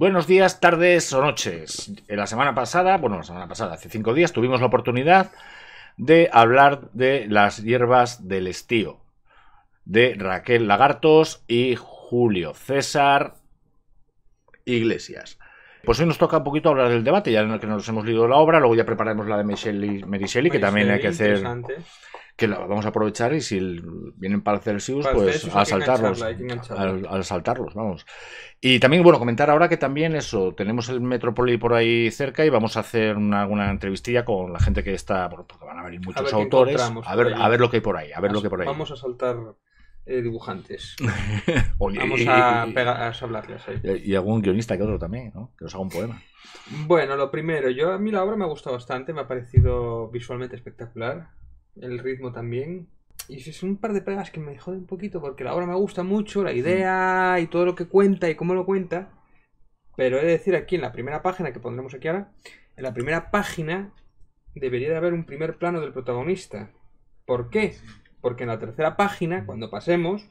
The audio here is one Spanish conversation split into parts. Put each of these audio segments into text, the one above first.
Buenos días, tardes o noches. Eh, la semana pasada, bueno, la semana pasada, hace cinco días, tuvimos la oportunidad de hablar de las hierbas del estío, de Raquel Lagartos y Julio César Iglesias. Pues hoy nos toca un poquito hablar del debate, ya en que nos hemos leído la obra, luego ya prepararemos la de Michelle, que también hay que hacer que la vamos a aprovechar y si vienen para Celsius, pues a saltarlos A saltarlos vamos. Y también, bueno, comentar ahora que también eso, tenemos el Metrópoli por ahí cerca y vamos a hacer alguna entrevistilla con la gente que está, porque van a venir muchos autores, a ver, a ver lo que hay por ahí, a ver lo que ahí. Vamos a saltar eh, dibujantes. vamos a, hablarles ahí. Y, algún guionista que otro también, ¿no? Que nos haga un poema. Bueno, lo primero, yo a mí la obra me ha gustado bastante, me ha parecido visualmente espectacular el ritmo también. Y es un par de pegas que me jode un poquito porque la obra me gusta mucho, la idea y todo lo que cuenta y cómo lo cuenta. Pero he de decir aquí en la primera página que pondremos aquí ahora, en la primera página debería de haber un primer plano del protagonista. ¿Por qué? Porque en la tercera página, cuando pasemos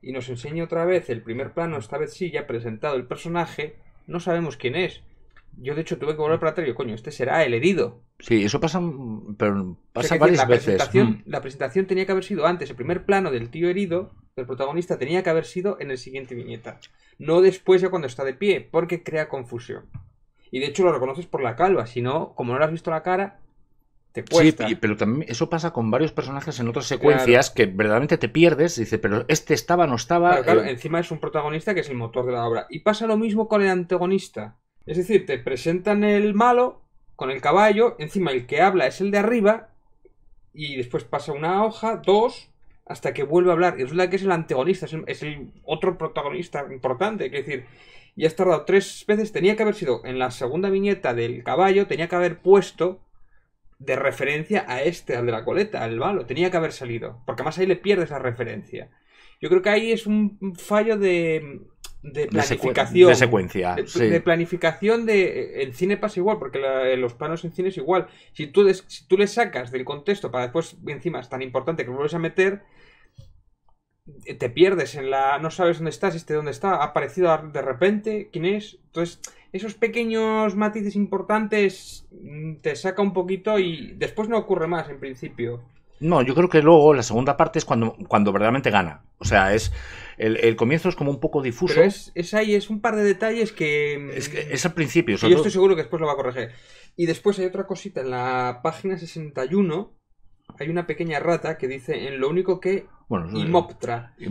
y nos enseña otra vez el primer plano, esta vez sí, ya presentado el personaje, no sabemos quién es. Yo, de hecho, tuve que volver para atrás y yo, coño, este será el herido. Sí, eso pasa, mm, pero varias la veces. Presentación, mm. La presentación tenía que haber sido antes. El primer plano del tío herido, del protagonista, tenía que haber sido en el siguiente viñeta. No después ya cuando está de pie, porque crea confusión. Y de hecho lo reconoces por la calva, si no, como no le has visto la cara, te cuesta. Sí, pero también eso pasa con varios personajes en otras secuencias que verdaderamente te pierdes. dice, pero este estaba, no estaba. Claro, claro eh". encima es un protagonista que es el motor de la obra. Y pasa lo mismo con el antagonista. Es decir, te presentan el malo con el caballo, encima el que habla es el de arriba, y después pasa una hoja, dos, hasta que vuelve a hablar. Y resulta que es el antagonista, es el, otro protagonista importante. Es decir, y has tardado tres veces. Tenía que haber sido en la segunda viñeta del caballo, tenía que haber puesto de referencia a este, al de la coleta, al malo. Tenía que haber salido. Porque además ahí le pierdes la referencia. Yo creo que ahí es un fallo de, eh, de planificación. De, secuencia. Eh, de, planificación de. En cine pasa igual, porque eh, los planos en cine es igual. Si tú, des, si tú le sacas del contexto para después, encima es tan importante que lo vuelves a meter, te pierdes en la. No sabes dónde estás, este dónde está, ha aparecido de repente, quién es. Entonces, esos pequeños matices importantes mm, te saca un poquito y después no ocurre más en principio. No, yo creo que luego la segunda parte es cuando, cuando verdaderamente gana. O sea, es. El, comienzo es como un poco difuso. es, ahí, es un par de detalles que. Es, al principio. Y yo estoy seguro que después lo va a corregir. Y después hay otra cosita. En la página 61 hay una pequeña rata que dice en lo único que bueno,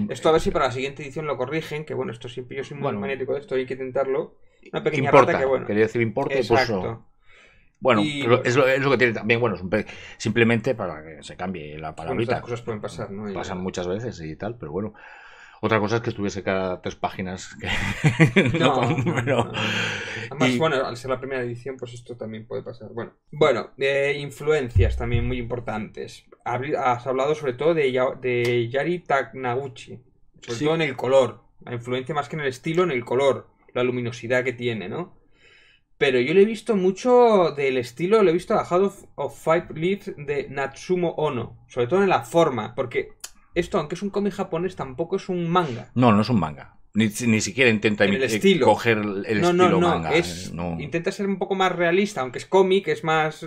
Esto a ver si para la siguiente edición lo corrigen, que bueno, esto siempre yo soy muy magnético de esto, hay que intentarlo. Una pequeña rata que bueno. Quería decir importa, pues, Exacto. Bueno, es, lo, que tiene también, bueno, simplemente para que se cambie la palabrita. cosas pueden pasar, ¿no? Pasan muchas veces y tal, pero bueno. Otra cosa es que estuviese cada tres páginas. Que... No, Además, bueno, al ser la primera edición, pues esto también puede pasar. Bueno, bueno eh, influencias también muy importantes. Has hablado sobre todo de, de Yari Taknaguchi. Sobre todo en el color. La influencia más que en el estilo, en el color. La luminosidad que tiene, ¿no? Pero yo le he visto mucho del estilo, le he visto a House of, Five Leaves de Natsumo Ono. Sobre todo en la forma, porque esto, aunque es un cómic japonés, tampoco es un manga. No, no es un manga. Ni, siquiera intenta el eh, coger el no, estilo no, eh, no, manga. Intenta ser un poco más realista, aunque es cómic, es más...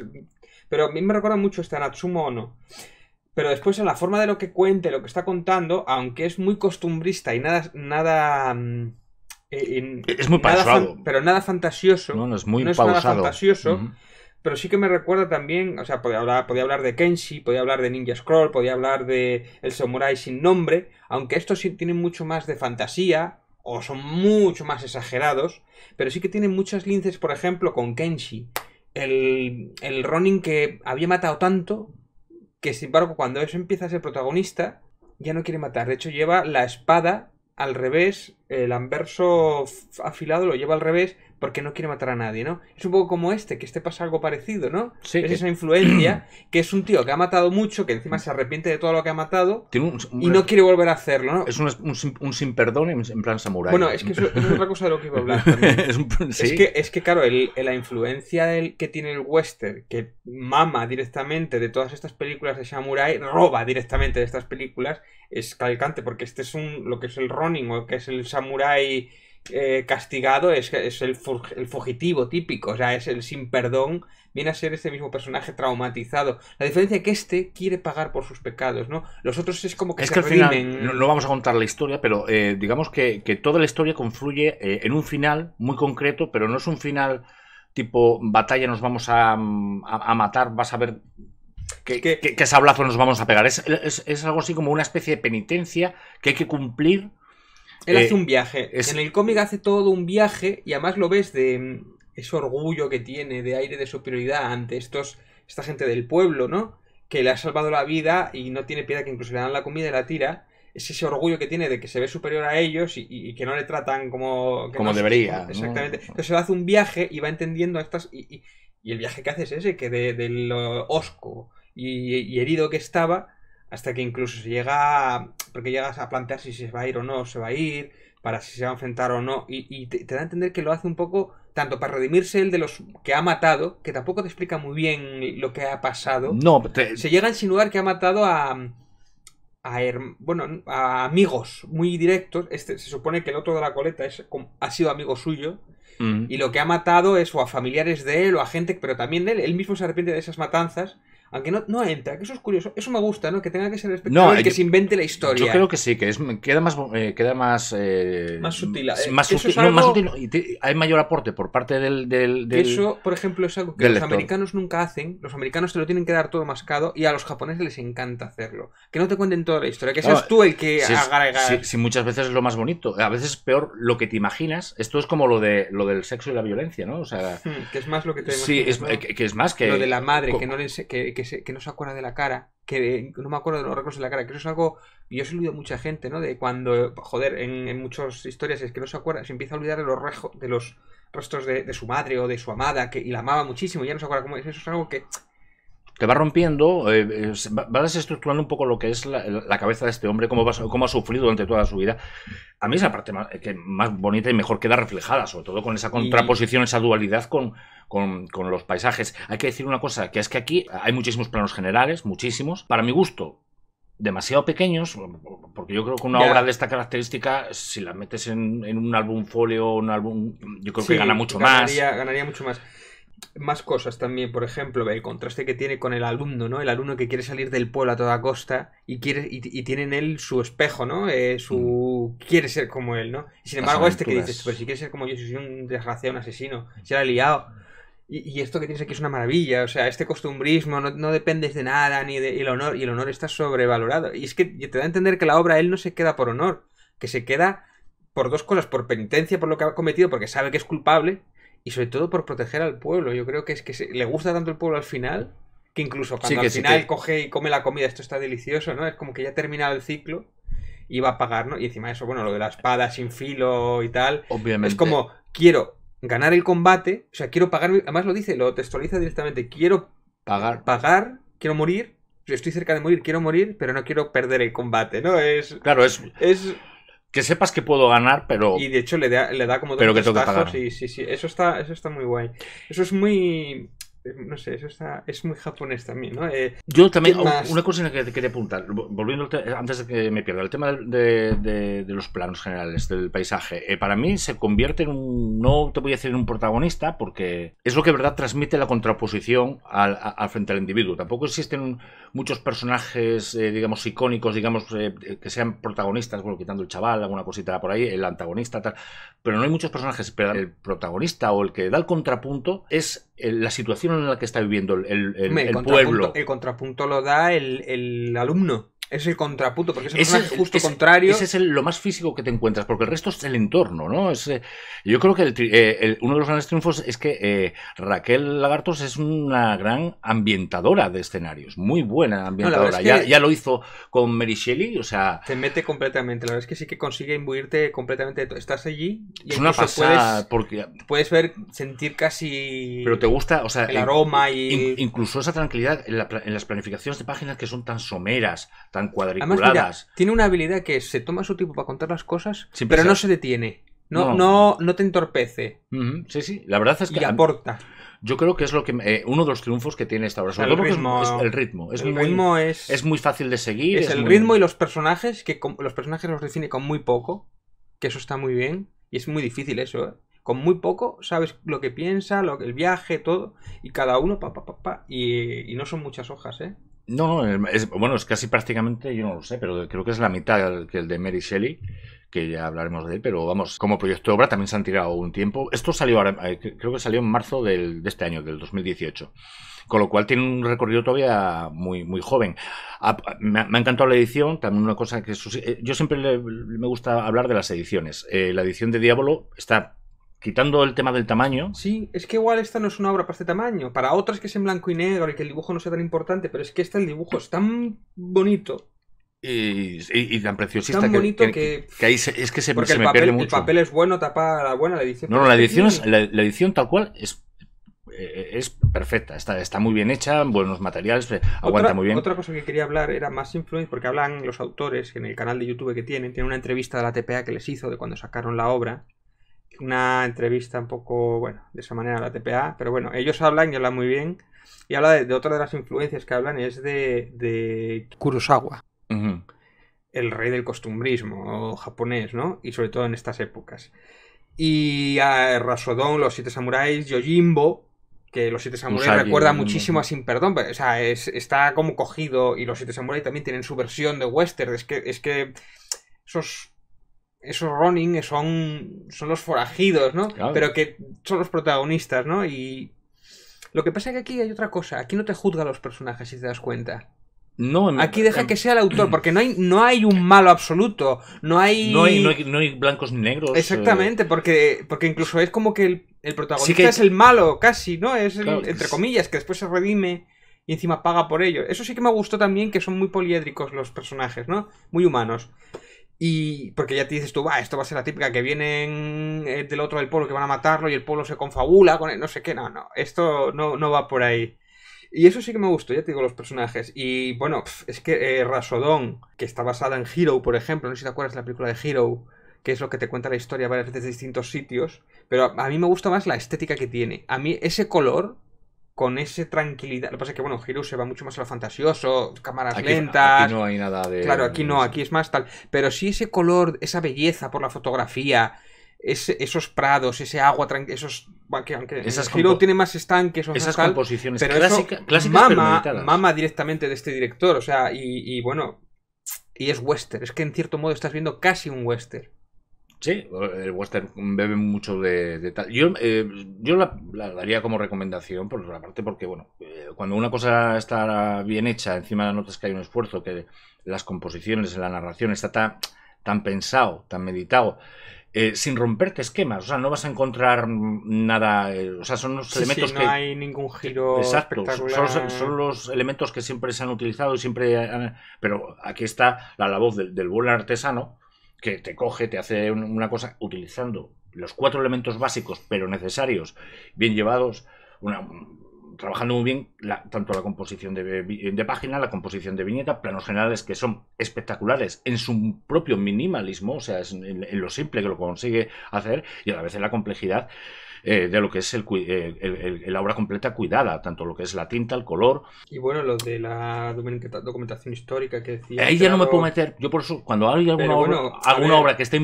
Pero a mí me recuerda mucho este Natsumo Ono. Pero después en la forma de lo que cuente, lo que está contando, aunque es muy costumbrista y nada... nada mm, eh, es muy pausado. Pero nada fantasioso. No, no es muy fantasioso. Pero sí que me recuerda también, o sea, podía hablar, de Kenshi, podía hablar de Ninja Scroll, podía hablar de El Samurai sin nombre, aunque estos sí tienen mucho más de fantasía, o son mucho más exagerados, pero sí que tienen muchas linces, por ejemplo, con Kenshi. El, el Ronin que había matado tanto, que sin embargo cuando eso empieza a ser protagonista, ya no quiere matar. De hecho, lleva la espada al revés, el anverso afilado lo lleva al revés porque no quiere matar a nadie, ¿no? Es un poco como este, que este pasa algo parecido, ¿no? Sí, es esa influencia, que es un tío que ha matado mucho, que encima se arrepiente de todo lo que ha matado y no quiere volver a hacerlo, ¿no? Es un, sin perdón en plan samurái. Bueno, es que es otra cosa de lo que iba a hablar es, que, es que, claro, la influencia que tiene el western, que mama directamente de todas estas películas de samurai, roba directamente de estas películas, es calcante, porque este es un lo que es el Ronin o que es el samurái eh, castigado es, es el, fugitivo típico, o sea, es el sin perdón, viene a ser este mismo personaje traumatizado. La diferencia es que este quiere pagar por sus pecados, ¿no? Los otros es como que es que al final, no, vamos a contar la historia, pero eh, digamos que, toda la historia confluye eh, en un final muy concreto, pero no es un final tipo batalla, nos vamos a, matar, vas a ver que, sablazo nos vamos a pegar. es, algo así como una especie de penitencia que hay que cumplir él hace eh, un viaje. En el cómic hace todo un viaje y además lo ves de mm, ese orgullo que tiene, de aire de superioridad ante estos, esta gente del pueblo, ¿no? Que le ha salvado la vida y no tiene piedad, que incluso le dan la comida y la tira. Es ese orgullo que tiene de que se ve superior a ellos y, que no le tratan como... como debería. Exactamente. Entonces él hace un viaje y va entendiendo a estas... Y, y, el viaje que hace es ese, que de, del osco y herido que estaba hasta que incluso se llega a, porque llegas a plantear si se va a ir o no, se va a ir, para si se va a enfrentar o no, y, te, da a entender que lo hace un poco tanto para redimirse el de los que ha matado, que tampoco te explica muy bien lo que ha pasado. No, se llega a insinuar que ha matado a bueno, a amigos muy directos. Este se supone que el otro de la coleta es, ha sido amigo suyo. Mm. Y lo que ha matado es o a familiares de él o a gente, pero también él, él mismo se arrepiente de esas matanzas aunque no, entra, que eso es curioso. Eso me gusta, ¿no? Que tenga que ser espectador no, que se invente la historia. Yo creo que sí, que es, queda más. Eh, eh, más, sutil. Eh, más, hay mayor aporte por parte del. del, eso, por ejemplo, es algo que los americanos nunca hacen. Los americanos te lo tienen que dar todo mascado y a los japoneses les encanta hacerlo. Que no te cuenten toda la historia, que seas tú el que si, muchas veces es lo más bonito. A veces es peor lo que te imaginas. Esto es como lo, de, lo del sexo y la violencia, ¿no? O sea. Hmm, que es más lo que te imaginas. Sí, es, que, es más que. Lo de la madre, que no le. Que, que, no se acuerda de la cara, que no me acuerdo de los recuerdos de la cara, que eso es algo, yo se olvido mucha gente, ¿no? De cuando, joder, en, muchas historias es que no se acuerda, se empieza a olvidar de los, rejo, de los rostros de, su madre o de su amada, que, y la amaba muchísimo, y ya no se acuerda cómo es, eso es algo que... Te va rompiendo, eh, eh, vas va desestructurando un poco lo que es la, cabeza de este hombre, cómo, cómo ha sufrido durante toda su vida. A mí es la parte más, eh, que más bonita y mejor queda reflejada, sobre todo con esa contraposición, esa dualidad con, con, los paisajes. Hay que decir una cosa, que es que aquí hay muchísimos planos generales, muchísimos. Para mi gusto, demasiado pequeños, porque yo creo que una obra de esta característica, si la metes en, un álbum folio, un álbum, yo creo que gana mucho más. Ganaría mucho más. Más cosas también, por ejemplo, el contraste que tiene con el alumno, ¿no? El alumno que quiere salir del pueblo a toda costa y quiere y, tiene en él su espejo, ¿no? Eh, su mm. quiere ser como él, ¿no? sin embargo, este que dices, pero pues si quiere ser como yo, si soy un desgraciado, un asesino, se la ha liado y, esto que tienes aquí es una maravilla, o sea, este costumbrismo, no, dependes de nada, ni del honor, y el honor está sobrevalorado. Y es que te da a entender que la obra él no se queda por honor, que se queda por dos cosas, por penitencia por lo que ha cometido, porque sabe que es culpable, y sobre todo por proteger al pueblo. Yo creo que es que le gusta tanto el pueblo al final, que incluso cuando al final coge y come la comida, esto está delicioso, ¿no? Es como que ya ha terminado el ciclo y va a pagar, ¿no? Y encima eso, bueno, lo de la espada sin filo y tal. Obviamente. Es como, quiero ganar el combate, o sea, quiero pagar, además lo dice, lo textualiza directamente, quiero pagar, pagar quiero morir, estoy cerca de morir, quiero morir, pero no quiero perder el combate, ¿no? Es Claro, es, que sepas que puedo ganar, pero y de hecho le da, le da como dos pero que tengo pagar. sí, sí, sí, eso está eso está muy guay. Eso es muy eh, no sé, eso está, es muy japonés también, ¿no? Eh, Yo también, oh, una cosa que te quería apuntar, volviendo eh, antes de que me pierda, el tema de, los planos generales, del paisaje, para mí se convierte en un, no te voy a decir en un protagonista, porque es lo que verdad transmite la contraposición al, frente al individuo. Tampoco existen muchos personajes, digamos, icónicos, digamos, que sean protagonistas, bueno, quitando el chaval, alguna cosita por ahí, el antagonista, tal, pero no hay muchos personajes, pero el protagonista o el que da el contrapunto es la situación en la que está viviendo el, pueblo. El contrapunto lo da el, alumno es el contrapunto, porque es el justo contrario. Ese es el, lo más físico que te encuentras, porque el resto es el entorno, ¿no? Es, eh, yo creo que eh, uno de los grandes triunfos es que eh, Raquel Lagartos es una gran ambientadora de escenarios, muy buena ambientadora. ya, lo hizo con Mary Shelley, o sea... Te mete completamente, la verdad es que sí que consigue imbuirte completamente. Estás allí y es una pasada, puedes, porque... puedes ver, sentir casi... Pero te gusta, o sea... El aroma y... incluso esa tranquilidad en, en las planificaciones de páginas que son tan someras, tan cuadriculadas. Además, tiene una habilidad que se toma su tiempo para contar las cosas, pero no se detiene. No, no, no, te entorpece. Sí, sí. La verdad es que. aporta. Yo creo que es lo que eh, uno de los triunfos que tiene esta obra. es, el ritmo. Es el muy, ritmo es, muy fácil de seguir. Es, el ritmo y los personajes, que los personajes los define con muy poco, que eso está muy bien. Y es muy difícil eso, ¿eh? Con muy poco sabes lo que piensa, lo, el viaje, todo. Y cada uno, pa, pa, pa, pa. Y, y no son muchas hojas, ¿eh? No, es, bueno, es casi prácticamente, yo no lo sé, pero creo que es la mitad que el de Mary Shelley, que ya hablaremos de él, pero vamos, como proyecto de obra también se han tirado un tiempo. Esto salió eh, creo que salió en marzo de este año, del 2018. Con lo cual tiene un recorrido todavía muy, muy joven. Ah, me, ha encantado la edición, también una cosa que... Eh, yo siempre me gusta hablar de las ediciones. Eh, la edición de Diablo está quitando el tema del tamaño. Sí, es que igual esta no es una obra para este tamaño. Para otras que es en blanco y negro y que el dibujo no sea tan importante, pero es que este el dibujo es tan bonito. Y, tan preciosista tan bonito que, ahí es que se, me papel, pierde mucho. papel es bueno, tapa la buena la edición. No, no, la edición, la, edición tal cual es, eh, es perfecta, está, está muy bien hecha, buenos materiales, eh, aguanta muy bien. Otra cosa que quería hablar era más influencia, porque hablan los autores en el canal de YouTube que tienen, tienen una entrevista de la TPA que les hizo de cuando sacaron la obra una entrevista un poco, bueno, de esa manera la TPA, pero bueno, ellos hablan y hablan muy bien. Y habla de, otra de las influencias que hablan, es de, Kurosawa, el rey del costumbrismo japonés, ¿no? Y sobre todo en estas épocas. Y a Rasodon, los siete samuráis, Yojimbo, que los siete samuráis recuerda muchísimo a Sin Perdón, o sea, está como cogido y los siete samuráis también tienen su versión de western, es que, es que esos esos Ronin son, son los forajidos, ¿no? Pero que son los protagonistas, ¿no? Y lo que pasa es que aquí hay otra cosa. Aquí no te juzga los personajes, si te das cuenta. No, Aquí deja que sea el autor, porque no hay, no hay un malo absoluto. No hay... No hay, blancos ni negros. Exactamente, eh. porque, porque incluso es como que el, protagonista es el malo, casi, ¿no? Es entre comillas, que después se redime y encima paga por ello. Eso sí que me gustó también, que son muy poliédricos los personajes, ¿no? Muy humanos. Y porque ya te dices tú, va, esto va a ser la típica que vienen eh, del otro del pueblo que van a matarlo y el pueblo se confabula con él, no sé qué, no, no, esto no, no va por ahí. Y eso sí que me gustó, ya te digo, los personajes. Y bueno, es que eh, Rasodón, que está basada en Hero, por ejemplo, no sé si te acuerdas de la película de Hero, que es lo que te cuenta la historia varias veces de distintos sitios, pero a mí me gusta más la estética que tiene. A mí ese color con ese tranquilidad. Lo que pasa es que, bueno, Hero se va mucho más a lo fantasioso, cámaras lentas. Aquí no hay nada de. Claro, aquí no, aquí es más tal. Pero sí ese color, esa belleza por la fotografía, esos prados, ese agua, esos. tiene más estanques o esas composiciones pero clásicas mama, mama directamente de este director, o sea, y, y bueno, y es western, es que en cierto modo estás viendo casi un western. Sí, eh, el western bebe mucho de, tal. Yo, eh, yo la, daría como recomendación, por la parte, porque, bueno, eh, cuando una cosa está bien hecha, encima notas que hay un esfuerzo, que las composiciones, la narración está tan, tan pensado, tan meditado, sin romperte esquemas, o sea, no vas a encontrar nada, o sea, son los elementos no que... No hay ningún giro. Exacto, Son, los elementos que siempre se han utilizado y siempre... Pero aquí está la, voz del, del buen artesano que te coge, te hace una cosa utilizando los cuatro elementos básicos pero necesarios, bien llevados, una, trabajando muy bien la, tanto la composición de, página, la composición de viñeta, planos generales que son espectaculares en su propio minimalismo, o sea, en, lo simple que lo consigue hacer y a la vez en la complejidad eh, de lo que es el, eh, la obra completa cuidada, tanto lo que es la tinta, el color. Y bueno, lo de la documentación histórica que decía. Ahí ya no me puedo meter. Yo por eso, cuando hay alguna, obra, alguna obra, que esté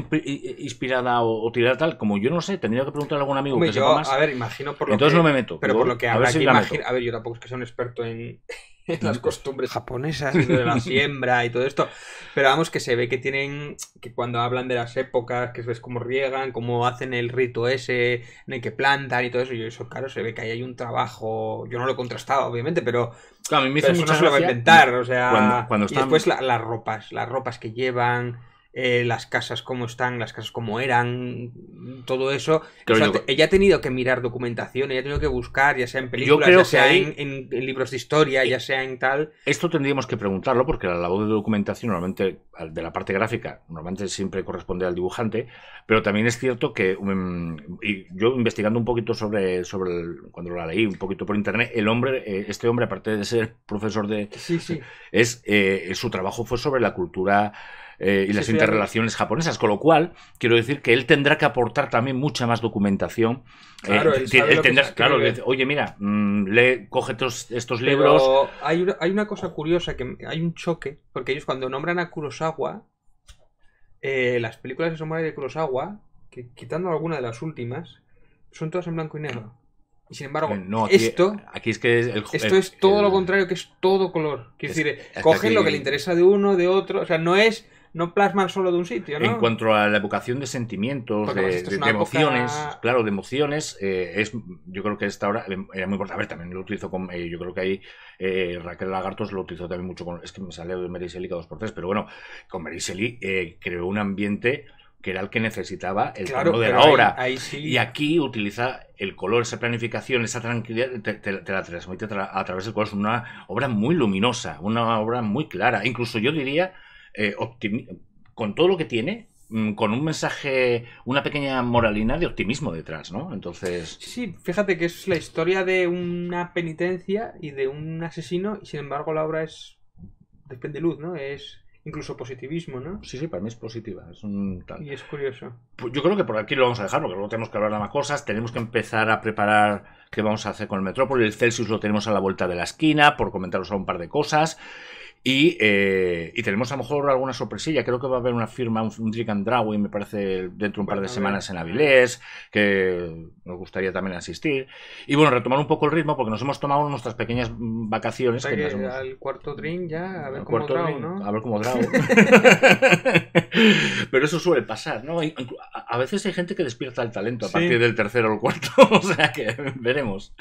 inspirada o, tirada tal, como yo no sé, tendría que preguntar a algún amigo que sepa más. A ver, imagino por lo Entonces no me meto. Pero por lo que habla a ver, yo tampoco es que sea un experto en las costumbres japonesas de la siembra y todo esto. Pero vamos que se ve que tienen, que cuando hablan de las épocas, que ves cómo riegan, cómo hacen el rito ese, en el que plantan y todo eso, y eso, claro, se ve que ahí hay un trabajo, yo no lo he contrastado, obviamente, pero... Claro, a mí me hizo eso no se lo va a inventar, o sea... Cuando, Y después las ropas, las ropas que llevan eh, las casas como están, las casas como eran, todo eso. Ella ha tenido que mirar documentación, ella ha tenido que buscar, ya sea en películas, ya sea en, libros de historia, eh, ya sea en tal. Esto tendríamos que preguntarlo porque la labor de documentación normalmente, de la parte gráfica, normalmente siempre corresponde al dibujante, pero también es cierto que mm, yo investigando un poquito sobre, sobre cuando la leí un poquito por internet, el hombre, eh, este hombre, aparte de ser profesor de... Sí, sí. Es, su trabajo fue sobre la cultura eh, y las interrelaciones japonesas, con lo cual quiero decir que él tendrá que aportar también mucha más documentación. Eh, claro, él, tendrá, claro, oye, mira, mm, coge estos, estos libros. Hay una, cosa curiosa, que hay un choque, porque ellos cuando nombran a Kurosawa, eh, las películas de Samurai de Kurosawa, quitando alguna de las últimas, son todas en blanco y negro. Y sin embargo, esto, aquí es que esto es todo lo contrario, que es todo color. Quiero decir, cogen lo que le interesa de uno, de otro. O sea, no es no plasman solo de un sitio, ¿no? En cuanto a la evocación de sentimientos, de, pues, emociones, claro, de emociones, eh, es, yo creo que esta hora eh, era muy importante. A ver, también lo utilizo con. Eh, yo creo que ahí Raquel Lagartos lo utilizó también mucho con. Es que me sale de Mary a cada dos por tres, pero bueno, con Meriseli creó un ambiente que era el que necesitaba el claro, de la obra. Y aquí utiliza el color, esa planificación, esa tranquilidad, te, la transmite a, través del cual Es una obra muy luminosa, una obra muy clara. Incluso yo diría eh, con todo lo que tiene, mm, con un mensaje, una pequeña moralina de optimismo detrás, ¿no? Entonces. Sí, fíjate que es la historia de una penitencia y de un asesino, y sin embargo la obra es. depende luz, ¿no? Es incluso positivismo, ¿no? Sí, sí, para mí es positiva. Y es curioso. Pues yo creo que por aquí lo vamos a dejar, porque luego tenemos que hablar de más cosas. Tenemos que empezar a preparar qué vamos a hacer con el Metrópolis El Celsius lo tenemos a la vuelta de la esquina, por comentaros a un par de cosas. Eh, y, tenemos a lo mejor alguna sorpresilla. Creo que va a haber una firma, un, un and Drawing, me parece, dentro de un par de semanas en Avilés, que nos gustaría también asistir. Y bueno, retomar un poco el ritmo, porque nos hemos tomado nuestras pequeñas mm, vacaciones. Que Al cuarto drink ya, a ver cómo draw, ¿no? A ver cómo Pero eso suele pasar, ¿no? A veces hay gente que despierta el talento a partir del tercero o el cuarto, o sea que veremos.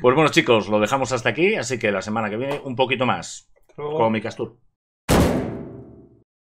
Pues bueno, chicos, lo dejamos hasta aquí, así que la semana que viene un poquito más. Troll. Komikas